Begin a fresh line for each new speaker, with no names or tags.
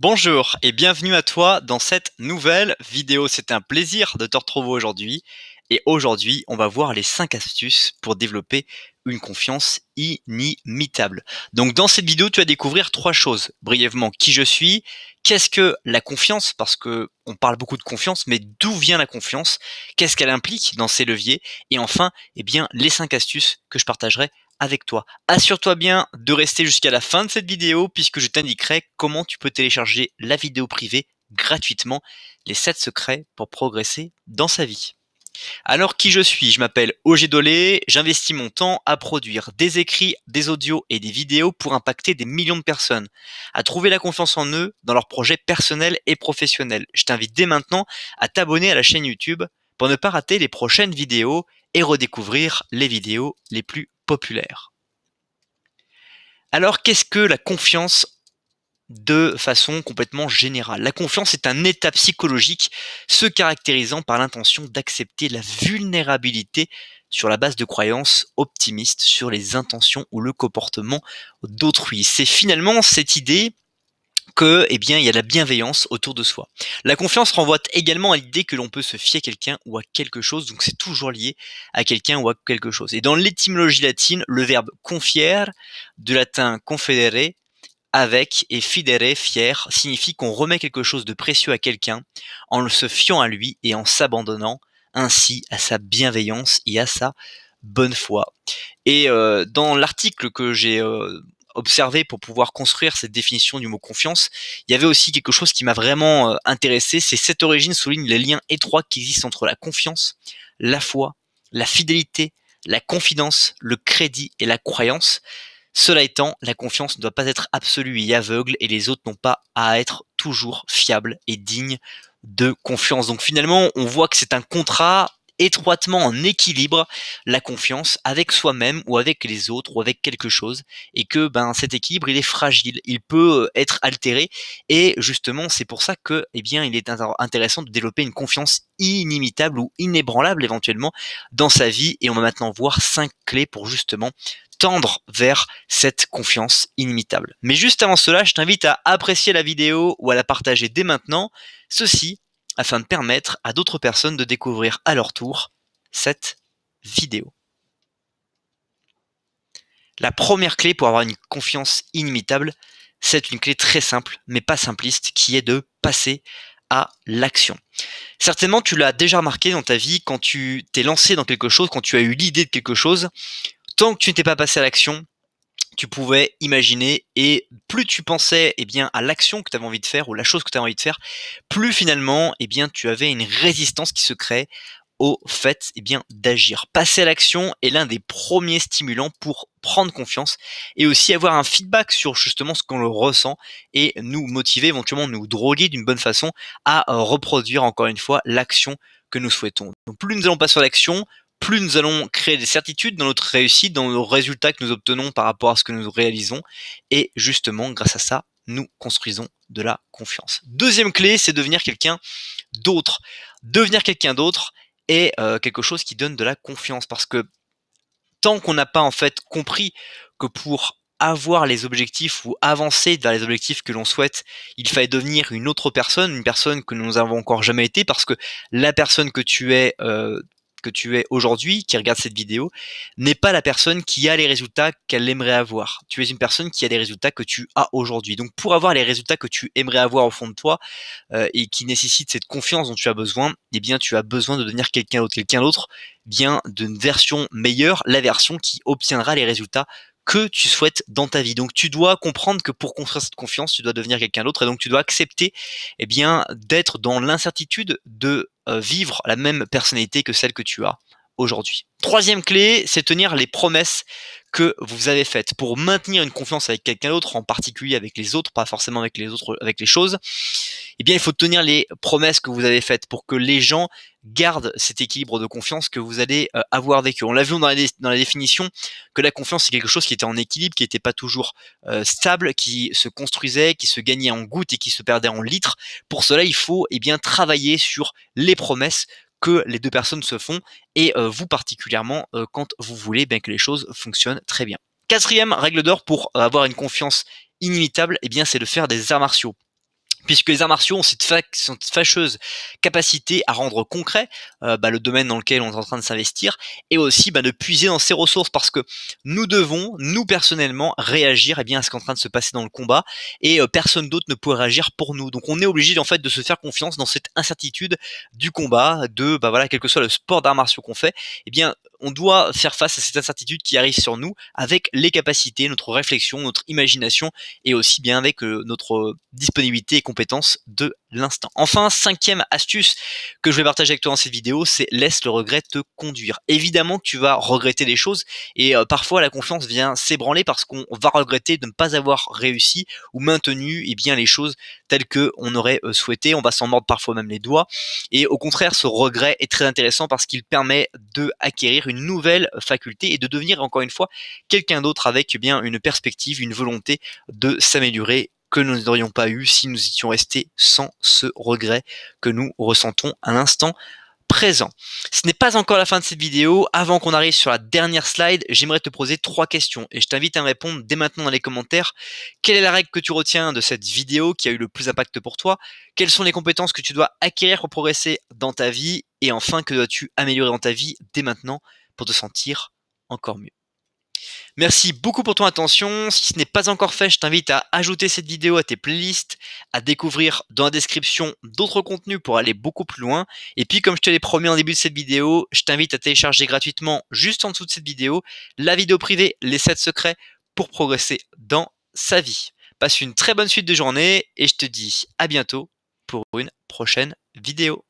Bonjour et bienvenue à toi dans cette nouvelle vidéo. C'est un plaisir de te retrouver aujourd'hui. Et aujourd'hui, on va voir les 5 astuces pour développer une confiance inimitable. Donc dans cette vidéo, tu vas découvrir trois choses. Brièvement, qui je suis, qu'est-ce que la confiance Parce que on parle beaucoup de confiance, mais d'où vient la confiance Qu'est-ce qu'elle implique dans ces leviers Et enfin, eh bien, les 5 astuces que je partagerai avec toi. Assure-toi bien de rester jusqu'à la fin de cette vidéo puisque je t'indiquerai comment tu peux télécharger la vidéo privée gratuitement, les 7 secrets pour progresser dans sa vie. Alors qui je suis Je m'appelle Ogé Dolé, j'investis mon temps à produire des écrits, des audios et des vidéos pour impacter des millions de personnes, à trouver la confiance en eux dans leurs projets personnels et professionnels. Je t'invite dès maintenant à t'abonner à la chaîne YouTube pour ne pas rater les prochaines vidéos et redécouvrir les vidéos les plus populaire. Alors qu'est-ce que la confiance de façon complètement générale. La confiance est un état psychologique se caractérisant par l'intention d'accepter la vulnérabilité sur la base de croyances optimistes sur les intentions ou le comportement d'autrui. C'est finalement cette idée que, eh bien, il y a la bienveillance autour de soi. La confiance renvoie également à l'idée que l'on peut se fier à quelqu'un ou à quelque chose, donc c'est toujours lié à quelqu'un ou à quelque chose. Et dans l'étymologie latine, le verbe confier, de latin confedere, avec et fidere, fier, signifie qu'on remet quelque chose de précieux à quelqu'un en se fiant à lui et en s'abandonnant ainsi à sa bienveillance et à sa bonne foi. Et euh, dans l'article que j'ai euh, observé pour pouvoir construire cette définition du mot confiance, il y avait aussi quelque chose qui m'a vraiment euh, intéressé, c'est cette origine souligne les liens étroits qui existent entre la confiance, la foi, la fidélité, la confidence, le crédit et la croyance. Cela étant, la confiance ne doit pas être absolue et aveugle et les autres n'ont pas à être toujours fiables et dignes de confiance. Donc finalement, on voit que c'est un contrat étroitement en équilibre la confiance avec soi-même ou avec les autres ou avec quelque chose et que ben cet équilibre il est fragile, il peut euh, être altéré et justement c'est pour ça que eh bien il est intéressant de développer une confiance inimitable ou inébranlable éventuellement dans sa vie et on va maintenant voir cinq clés pour justement tendre vers cette confiance inimitable. Mais juste avant cela, je t'invite à apprécier la vidéo ou à la partager dès maintenant, ceci afin de permettre à d'autres personnes de découvrir à leur tour cette vidéo. La première clé pour avoir une confiance inimitable, c'est une clé très simple, mais pas simpliste, qui est de passer à l'action. Certainement, tu l'as déjà remarqué dans ta vie, quand tu t'es lancé dans quelque chose, quand tu as eu l'idée de quelque chose, tant que tu n'étais pas passé à l'action, tu pouvais imaginer et plus tu pensais eh bien à l'action que tu avais envie de faire ou la chose que tu avais envie de faire, plus finalement eh bien tu avais une résistance qui se crée au fait eh bien d'agir. Passer à l'action est l'un des premiers stimulants pour prendre confiance et aussi avoir un feedback sur justement ce qu'on le ressent et nous motiver éventuellement nous droguer d'une bonne façon à reproduire encore une fois l'action que nous souhaitons. Donc plus nous allons passer à l'action, plus nous allons créer des certitudes dans notre réussite, dans nos résultats que nous obtenons par rapport à ce que nous réalisons. Et justement, grâce à ça, nous construisons de la confiance. Deuxième clé, c'est devenir quelqu'un d'autre. Devenir quelqu'un d'autre est euh, quelque chose qui donne de la confiance parce que tant qu'on n'a pas en fait compris que pour avoir les objectifs ou avancer vers les objectifs que l'on souhaite, il fallait devenir une autre personne, une personne que nous n'avons encore jamais été, parce que la personne que tu es euh, que tu es aujourd'hui, qui regarde cette vidéo, n'est pas la personne qui a les résultats qu'elle aimerait avoir. Tu es une personne qui a les résultats que tu as aujourd'hui. Donc pour avoir les résultats que tu aimerais avoir au fond de toi euh, et qui nécessitent cette confiance dont tu as besoin, eh bien tu as besoin de devenir quelqu'un d'autre. Quelqu'un d'autre bien d'une version meilleure, la version qui obtiendra les résultats que tu souhaites dans ta vie. Donc tu dois comprendre que pour construire cette confiance, tu dois devenir quelqu'un d'autre et donc tu dois accepter eh bien d'être dans l'incertitude de euh, vivre la même personnalité que celle que tu as aujourd'hui. Troisième clé, c'est tenir les promesses que vous avez faites pour maintenir une confiance avec quelqu'un d'autre, en particulier avec les autres, pas forcément avec les autres, avec les choses eh bien, il faut tenir les promesses que vous avez faites pour que les gens gardent cet équilibre de confiance que vous allez euh, avoir vécu. On l'a vu dans la, définition que la confiance, c'est quelque chose qui était en équilibre, qui n'était pas toujours euh, stable, qui se construisait, qui se gagnait en gouttes et qui se perdait en litres. Pour cela, il faut eh bien, travailler sur les promesses que les deux personnes se font et euh, vous particulièrement quand vous voulez bien que les choses fonctionnent très bien. Quatrième règle d'or pour avoir une confiance inimitable, eh bien, c'est de faire des arts martiaux puisque les arts martiaux ont cette, fâcheuse capacité à rendre concret euh, bah, le domaine dans lequel on est en train de s'investir et aussi bah, de puiser dans ses ressources parce que nous devons, nous personnellement, réagir et eh bien, à ce qui est en train de se passer dans le combat et euh, personne d'autre ne pourrait réagir pour nous. Donc on est obligé en fait de se faire confiance dans cette incertitude du combat, de bah, voilà, quel que soit le sport d'arts martiaux qu'on fait, eh bien on doit faire face à cette incertitude qui arrive sur nous avec les capacités, notre réflexion, notre imagination et aussi bien avec euh, notre euh, disponibilité et compétence de l'instant. Enfin, cinquième astuce que je vais partager avec toi dans cette vidéo, c'est laisse le regret te conduire. Évidemment que tu vas regretter les choses et euh, parfois la confiance vient s'ébranler parce qu'on va regretter de ne pas avoir réussi ou maintenu eh bien, les choses telles qu'on aurait euh, souhaité. On va s'en mordre parfois même les doigts. Et au contraire, ce regret est très intéressant parce qu'il permet de acquérir une nouvelle faculté et de devenir encore une fois quelqu'un d'autre avec eh bien une perspective, une volonté de s'améliorer que nous n'aurions pas eu si nous étions restés sans ce regret que nous ressentons à l'instant présent. Ce n'est pas encore la fin de cette vidéo. Avant qu'on arrive sur la dernière slide, j'aimerais te poser trois questions et je t'invite à répondre dès maintenant dans les commentaires. Quelle est la règle que tu retiens de cette vidéo qui a eu le plus d'impact pour toi Quelles sont les compétences que tu dois acquérir pour progresser dans ta vie Et enfin, que dois-tu améliorer dans ta vie dès maintenant pour te sentir encore mieux Merci beaucoup pour ton attention. Si ce n'est pas encore fait, je t'invite à ajouter cette vidéo à tes playlists, à découvrir dans la description d'autres contenus pour aller beaucoup plus loin. Et puis, comme je te l'ai promis en début de cette vidéo, je t'invite à télécharger gratuitement juste en dessous de cette vidéo la vidéo privée Les 7 secrets pour progresser dans sa vie. Passe une très bonne suite de journée et je te dis à bientôt pour une prochaine vidéo.